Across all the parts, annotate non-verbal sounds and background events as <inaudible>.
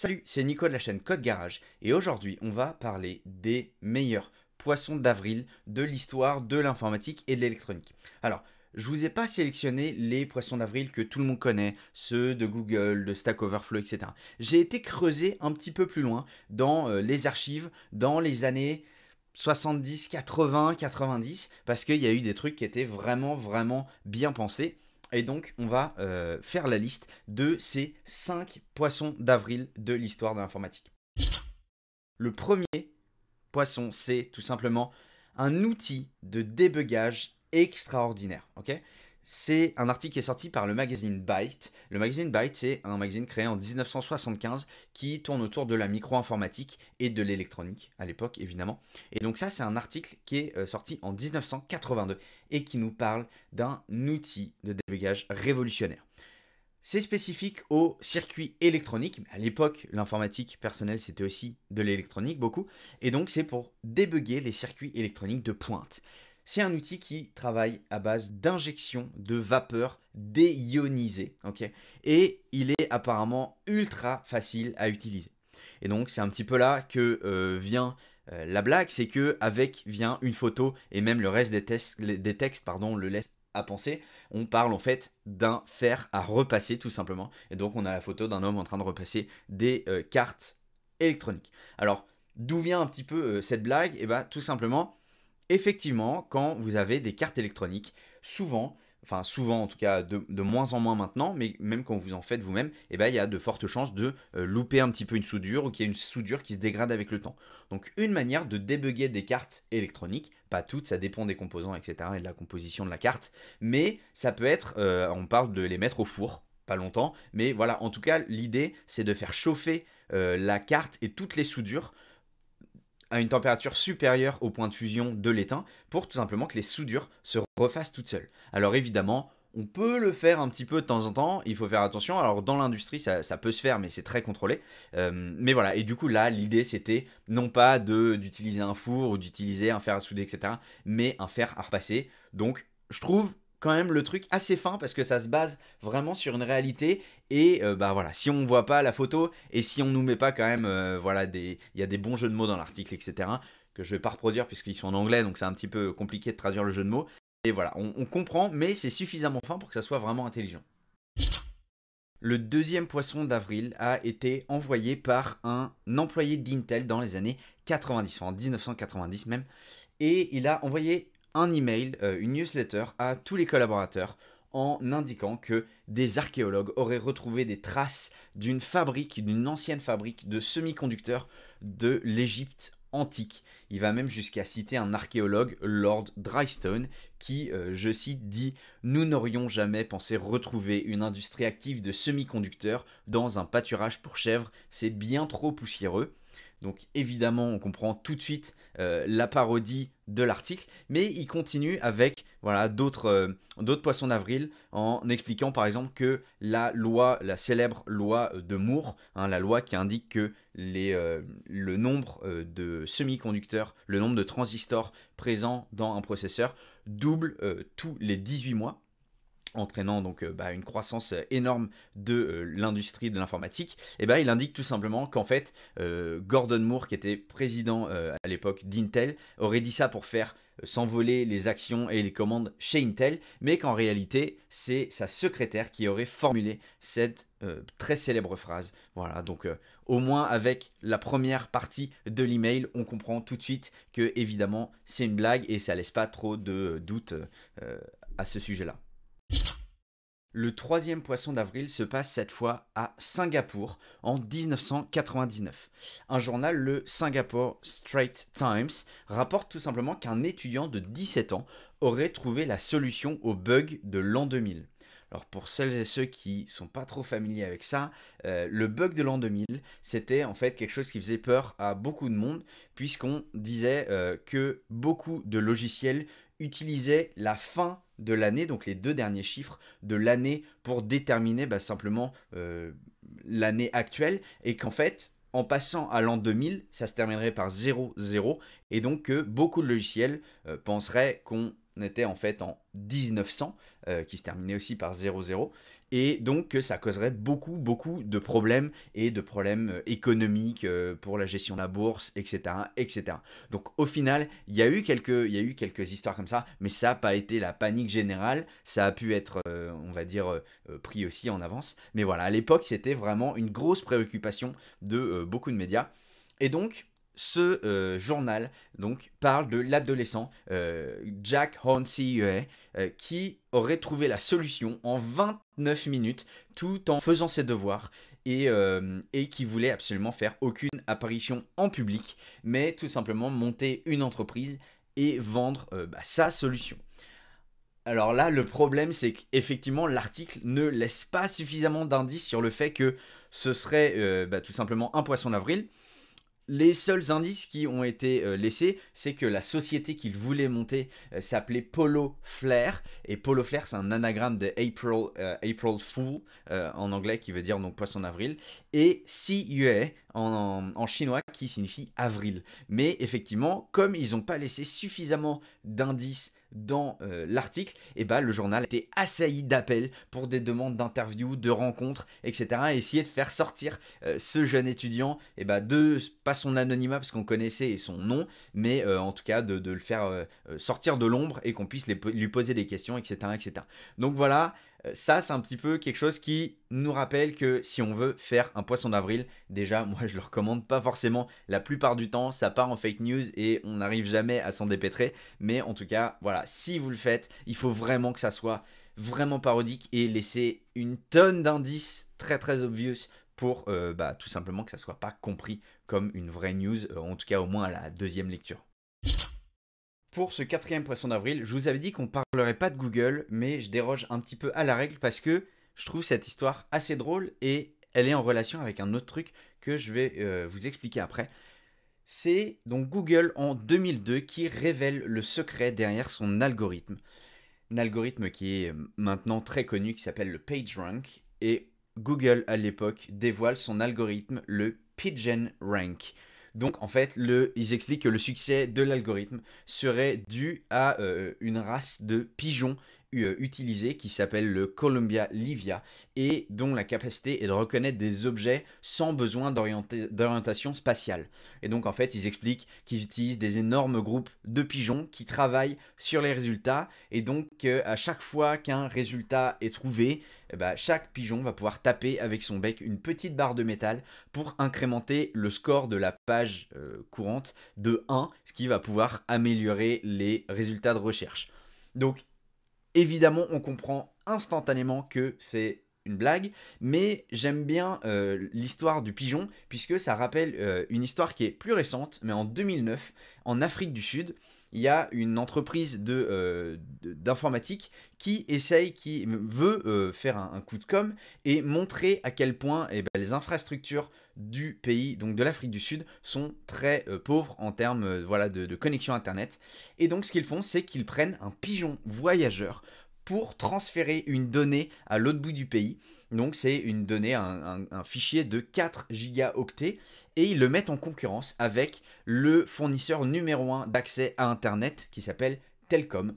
Salut, c'est Nico de la chaîne Code Garage et aujourd'hui on va parler des meilleurs poissons d'avril de l'histoire de l'informatique et de l'électronique. Alors, je vous ai pas sélectionné les poissons d'avril que tout le monde connaît, ceux de Google, de Stack Overflow, etc. J'ai été creusé un petit peu plus loin dans euh, les archives, dans les années 70, 80, 90, parce qu'il y a eu des trucs qui étaient vraiment, vraiment bien pensés. Et donc, on va euh, faire la liste de ces 5 poissons d'avril de l'histoire de l'informatique. Le premier poisson, c'est tout simplement un outil de débugage extraordinaire. ok c'est un article qui est sorti par le magazine Byte. Le magazine Byte, c'est un magazine créé en 1975 qui tourne autour de la micro-informatique et de l'électronique, à l'époque évidemment. Et donc ça, c'est un article qui est euh, sorti en 1982 et qui nous parle d'un outil de débugage révolutionnaire. C'est spécifique aux circuit électroniques. À l'époque, l'informatique personnelle, c'était aussi de l'électronique beaucoup. Et donc, c'est pour débugger les circuits électroniques de pointe c'est un outil qui travaille à base d'injection de vapeur déionisée. et il est apparemment ultra facile à utiliser. Et donc c'est un petit peu là que euh, vient euh, la blague, c'est que avec vient une photo et même le reste des, textes pardon, le laisse à penser. On parle en fait d'un fer à repasser tout simplement. Et donc on a la photo d'un homme en train de repasser des euh, cartes électroniques. Alors d'où vient un petit peu cette blague Et eh bien tout simplement effectivement, quand vous avez des cartes électroniques, souvent, enfin souvent en tout cas de, moins en moins maintenant, mais même quand vous en faites vous-même, eh ben, il y a de fortes chances de euh, louper un petit peu une soudure ou qu'il y ait une soudure qui se dégrade avec le temps. Donc une manière de débugger des cartes électroniques, pas toutes, ça dépend des composants, etc. et de la composition de la carte, mais ça peut être, euh, on parle de les mettre au four, pas longtemps, mais voilà, en tout cas l'idée c'est de faire chauffer euh, la carte et toutes les soudures à une température supérieure au point de fusion de l'étain pour tout simplement que les soudures se refassent toutes seules. Alors évidemment, on peut le faire un petit peu de temps en temps, il faut faire attention. Alors dans l'industrie, ça, peut se faire, mais c'est très contrôlé. Euh, mais voilà, et du coup là, l'idée c'était non pas d'utiliser un four ou d'utiliser un fer à souder, etc., mais un fer à repasser. Donc je trouve quand même le truc assez fin parce que ça se base vraiment sur une réalité et euh, bah voilà si on voit pas la photo et si on nous met pas quand même euh, voilà des il y a des bons jeux de mots dans l'article etc que je vais pas reproduire puisqu'ils sont en anglais donc c'est un petit peu compliqué de traduire le jeu de mots et voilà on, on comprend mais c'est suffisamment fin pour que ça soit vraiment intelligent le deuxième poisson d'avril a été envoyé par un employé d'Intel dans les années 90, en 1990 même, et il a envoyé un email, euh, une newsletter à tous les collaborateurs en indiquant que des archéologues auraient retrouvé des traces d'une fabrique, d'une ancienne fabrique de semi-conducteurs de l'Égypte antique. Il va même jusqu'à citer un archéologue, Lord Drystone, qui, euh, je cite, dit ⁇ Nous n'aurions jamais pensé retrouver une industrie active de semi-conducteurs dans un pâturage pour chèvres, c'est bien trop poussiéreux. Donc évidemment, on comprend tout de suite euh, la parodie de l'article, mais il continue avec voilà, euh, d'autres poissons d'avril en expliquant par exemple que la loi, la célèbre loi de Moore, hein, la loi qui indique que les, euh, le nombre de semi-conducteurs, le nombre de transistors présents dans un processeur double tous les 18 mois entraînant donc euh, bah, une croissance euh, énorme de euh, l'industrie de l'informatique, et bah, il indique tout simplement qu'en fait Gordon Moore, qui était président à l'époque d'Intel, aurait dit ça pour faire s'envoler les actions et les commandes chez Intel, mais qu'en réalité c'est sa secrétaire qui aurait formulé cette très célèbre phrase. Voilà, donc au moins avec la première partie de l'email, on comprend tout de suite que évidemment c'est une blague et ça laisse pas trop de doutes à ce sujet-là. Le troisième poisson d'avril se passe cette fois à Singapour en 1999. Un journal, le Singapore Straight Times, rapporte tout simplement qu'un étudiant de 17 ans aurait trouvé la solution au bug de l'an 2000. Alors pour celles et ceux qui sont pas trop familiers avec ça, euh, le bug de l'an 2000, c'était en fait quelque chose qui faisait peur à beaucoup de monde, puisqu'on disait euh, que beaucoup de logiciels utilisait la fin de l'année, donc les deux derniers chiffres de l'année pour déterminer bah, simplement euh, l'année actuelle et qu'en fait, en passant à l'an 2000, ça se terminerait par 0,0 et donc que beaucoup de logiciels euh, penseraient qu'on était en fait en 1900, euh, qui se terminait aussi par 00, et donc que ça causerait beaucoup, beaucoup de problèmes et de problèmes euh, économiques euh, pour la gestion de la bourse, etc., etc. Donc au final, il y a eu quelques, il y eu quelques histoires comme ça, mais ça n'a pas été la panique générale, ça a pu être, on va dire, pris aussi en avance. Mais voilà, à l'époque, c'était vraiment une grosse préoccupation de beaucoup de médias. Et donc, ce euh, journal donc parle de l'adolescent euh, Jack Hornsey euh, qui aurait trouvé la solution en 29 minutes tout en faisant ses devoirs et, qui voulait absolument faire aucune apparition en public mais tout simplement monter une entreprise et vendre bah, sa solution. Alors là, le problème, c'est qu'effectivement, l'article ne laisse pas suffisamment d'indices sur le fait que ce serait bah, tout simplement un poisson d'avril, les seuls indices qui ont été euh, laissés, c'est que la société qu'ils voulaient monter euh, s'appelait Polo Flair. Et Polo Flair, c'est un anagramme de April, euh, April Fool en anglais qui veut dire donc poisson d'avril. Et Si Yue en, chinois qui signifie avril. Mais effectivement, comme ils n'ont pas laissé suffisamment d'indices dans euh, l'article, et eh bah, ben, le journal était assailli d'appels pour des demandes d'interviews, de rencontres, etc. essayer de faire sortir euh, ce jeune étudiant, et eh bah, ben, de, pas son anonymat parce qu'on connaissait son nom, mais euh, en tout cas de, le faire sortir de l'ombre et qu'on puisse lui poser des questions, etc. etc. Donc voilà, euh, ça, c'est un petit peu quelque chose qui nous rappelle que si on veut faire un poisson d'avril, déjà, <laughs> moi, je le recommande pas forcément. La plupart du temps, ça part en fake news et on n'arrive jamais à s'en dépêtrer. Mais en tout cas, voilà, si vous le faites, il faut vraiment que ça soit vraiment parodique et laisser une tonne d'indices très très obvious pour euh, bah, tout simplement que ça soit pas compris comme une vraie news, euh, en tout cas au moins à la deuxième lecture. Pour ce quatrième poisson d'avril, je vous avais dit qu'on parlerait pas de Google, mais je déroge un petit peu à la règle parce que je trouve cette histoire assez drôle et elle est en relation avec un autre truc que je vais euh, vous expliquer après. C'est donc Google en 2002 qui révèle le secret derrière son algorithme. Un algorithme qui est maintenant très connu qui s'appelle le PageRank et Google à l'époque dévoile son algorithme, le PigeonRank. Donc en fait, ils expliquent que le succès de l'algorithme serait dû à euh, une race de pigeons euh, utilisé qui s'appelle le Columbia Livia et dont la capacité est de reconnaître des objets sans besoin d'orientation spatiale. Et donc en fait ils expliquent qu'ils utilisent des énormes groupes de pigeons qui travaillent sur les résultats et donc euh, à chaque fois qu'un résultat est trouvé, eh ben, chaque pigeon va pouvoir taper avec son bec une petite barre de métal pour incrémenter le score de la page euh, courante de 1, ce qui va pouvoir améliorer les résultats de recherche. Donc Évidemment, on comprend instantanément que c'est une blague, mais j'aime bien euh, l'histoire du pigeon, puisque ça rappelle euh, une histoire qui est plus récente, mais en 2009, en Afrique du Sud, il y a une entreprise de, euh, d'informatique qui essaye, qui veut euh, faire un, coup de com et montrer à quel point eh ben, les infrastructures du pays, donc de l'Afrique du Sud, sont très euh, pauvres en termes voilà, de, connexion Internet. Et donc ce qu'ils font, c'est qu'ils prennent un pigeon voyageur pour transférer une donnée à l'autre bout du pays. Donc c'est une donnée, un, un, fichier de 4 gigaoctets et ils le mettent en concurrence avec le fournisseur numéro 1 d'accès à Internet qui s'appelle Telcom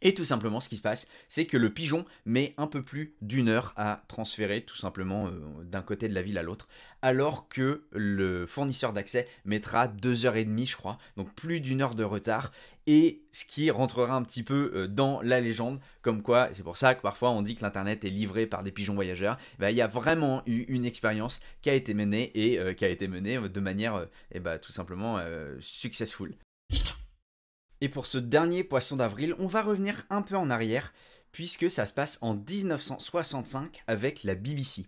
et tout simplement, ce qui se passe, c'est que le pigeon met un peu plus d'une heure à transférer tout simplement euh, d'un côté de la ville à l'autre, alors que le fournisseur d'accès mettra deux heures et demie, je crois, donc plus d'une heure de retard, et ce qui rentrera un petit peu euh, dans la légende, comme quoi, c'est pour ça que parfois on dit que l'Internet est livré par des pigeons voyageurs, eh ben, il y a vraiment eu une expérience qui a été menée, et euh, qui a été menée de manière, eh ben, tout simplement, successful. Et pour ce dernier poisson d'avril, on va revenir un peu en arrière, puisque ça se passe en 1965 avec la BBC.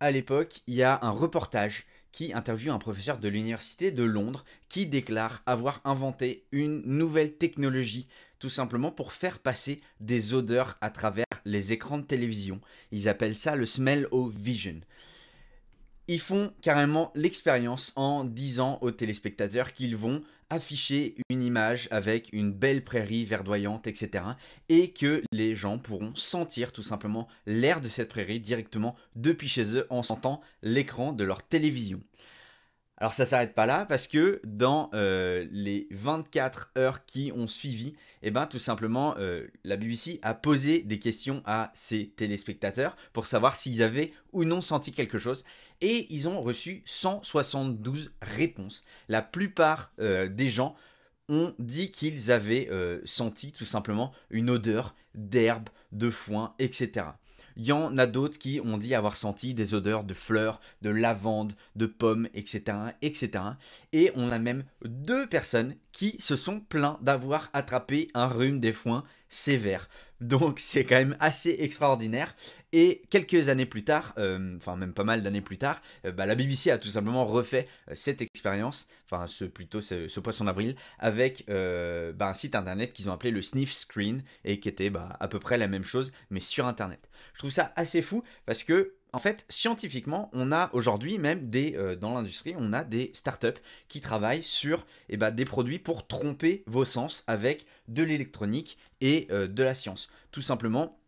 À l'époque, il y a un reportage qui interviewe un professeur de l'université de Londres qui déclare avoir inventé une nouvelle technologie tout simplement pour faire passer des odeurs à travers les écrans de télévision. Ils appellent ça le smell o vision. Ils font carrément l'expérience en disant aux téléspectateurs qu'ils vont afficher une image avec une belle prairie verdoyante, etc. Et que les gens pourront sentir tout simplement l'air de cette prairie directement depuis chez eux en sentant l'écran de leur télévision. Alors ça s'arrête pas là parce que dans euh, les 24 heures qui ont suivi, eh ben tout simplement euh, la BBC a posé des questions à ses téléspectateurs pour savoir s'ils avaient ou non senti quelque chose et ils ont reçu 172 réponses. La plupart euh, des gens ont dit qu'ils avaient euh, senti tout simplement une odeur d'herbe, de foin, etc. Il y en a d'autres qui ont dit avoir senti des odeurs de fleurs, de lavande, de pommes, etc., etc. Et on a même deux personnes qui se sont plaints d'avoir attrapé un rhume des foins sévère. Donc <laughs> c'est quand même assez extraordinaire. Et quelques années plus tard, euh, enfin même pas mal d'années plus tard, euh, bah, la BBC a tout simplement refait euh, cette expérience, enfin ce plutôt ce, poisson d'avril, avec bah, un site internet qu'ils ont appelé le Sniff Screen et qui était bah, à peu près la même chose mais sur internet. Je trouve ça assez fou parce que en fait, scientifiquement, on a aujourd'hui même des, euh, dans l'industrie, on a des startups qui travaillent sur eh ben, des produits pour tromper vos sens avec de l'électronique et euh, de la science. Tout simplement,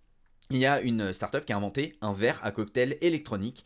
il y a une startup qui a inventé un verre à cocktail électronique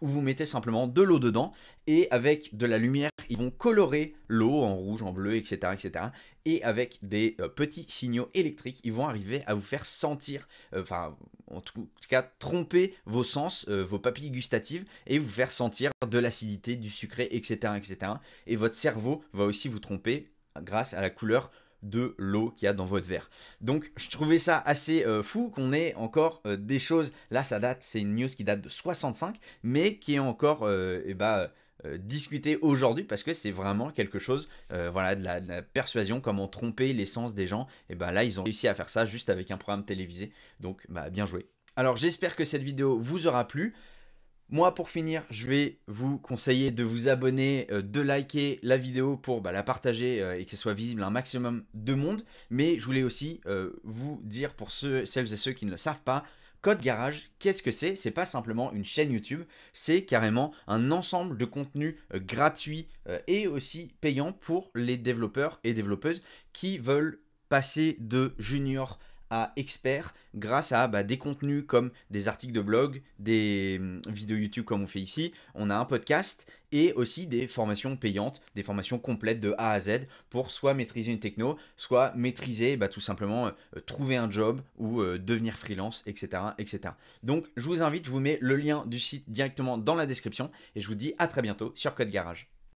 où vous mettez simplement de l'eau dedans et avec de la lumière, ils vont colorer l'eau en rouge, en bleu, etc. etc. Et avec des euh, petits signaux électriques, ils vont arriver à vous faire sentir, euh, enfin en tout cas tromper vos sens, euh, vos papilles gustatives et vous faire sentir de l'acidité, du sucré, etc., etc. Et votre cerveau va aussi vous tromper grâce à la couleur de l'eau qu'il y a dans votre verre. Donc je trouvais ça assez euh, fou qu'on ait encore euh, des choses, là ça date, c'est une news qui date de 65, mais qui est encore et euh, eh ben, discutée aujourd'hui parce que c'est vraiment quelque chose, voilà, de la, persuasion, comment tromper l'essence des gens. Et eh ben là ils ont réussi à faire ça juste avec un programme télévisé, donc bah, bien joué. Alors j'espère que cette vidéo vous aura plu. Moi, pour finir, je vais vous conseiller de vous abonner, euh, de liker la vidéo pour bah, la partager et euh, et qu'elle soit visible à un maximum de monde. Mais je voulais aussi euh, vous dire pour ceux, celles et ceux qui ne le savent pas, Code Garage, qu'est-ce que c'est C'est pas simplement une chaîne YouTube, c'est carrément un ensemble de contenus gratuits et aussi payants pour les développeurs et développeuses qui veulent passer de junior à expert grâce à bah, des contenus comme des articles de blog, des hum, vidéos YouTube comme on fait ici. On a un podcast et aussi des formations payantes, des formations complètes de A à Z pour soit maîtriser une techno, soit maîtriser bah, tout simplement euh, trouver un job ou euh, devenir freelance, etc., etc. Donc je vous invite, je vous mets le lien du site directement dans la description et je vous dis à très bientôt sur Code Garage.